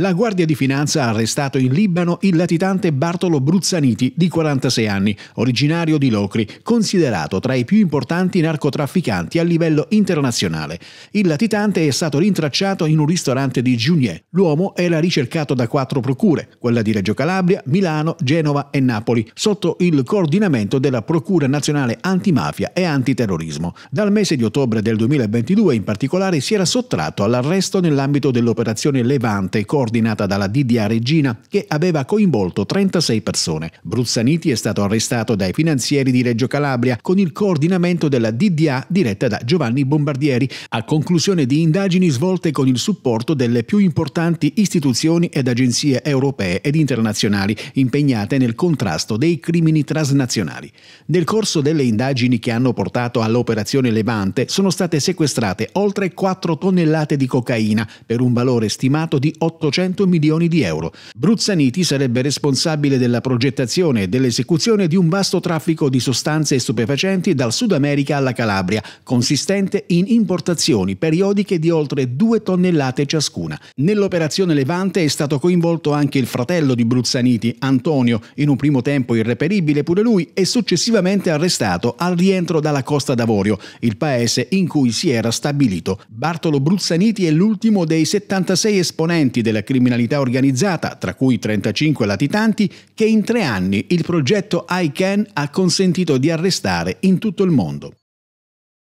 La Guardia di Finanza ha arrestato in Libano il latitante Bartolo Bruzzaniti, di 46 anni, originario di Locri, considerato tra i più importanti narcotrafficanti a livello internazionale. Il latitante è stato rintracciato in un ristorante di Giugnet. L'uomo era ricercato da quattro procure, quella di Reggio Calabria, Milano, Genova e Napoli, sotto il coordinamento della Procura Nazionale Antimafia e Antiterrorismo. Dal mese di ottobre del 2022 in particolare si era sottratto all'arresto nell'ambito dell'operazione Levante coordinata coordinata dalla DDA Regina, che aveva coinvolto 36 persone. Bruzzaniti è stato arrestato dai finanzieri di Reggio Calabria con il coordinamento della DDA diretta da Giovanni Bombardieri, a conclusione di indagini svolte con il supporto delle più importanti istituzioni ed agenzie europee ed internazionali impegnate nel contrasto dei crimini transnazionali. Nel corso delle indagini che hanno portato all'operazione Levante sono state sequestrate oltre 4 tonnellate di cocaina per un valore stimato di 800 800 milioni di euro. Bruzzaniti sarebbe responsabile della progettazione e dell'esecuzione di un vasto traffico di sostanze stupefacenti dal Sud America alla Calabria, consistente in importazioni periodiche di oltre 2 tonnellate ciascuna. Nell'operazione Levante è stato coinvolto anche il fratello di Bruzzaniti, Antonio, in un primo tempo irreperibile pure lui e successivamente arrestato al rientro dalla Costa d'Avorio, il paese in cui si era stabilito. Bartolo Bruzzaniti è l'ultimo dei 76 esponenti della della criminalità organizzata, tra cui 35 latitanti, che in tre anni il progetto ICANN ha consentito di arrestare in tutto il mondo.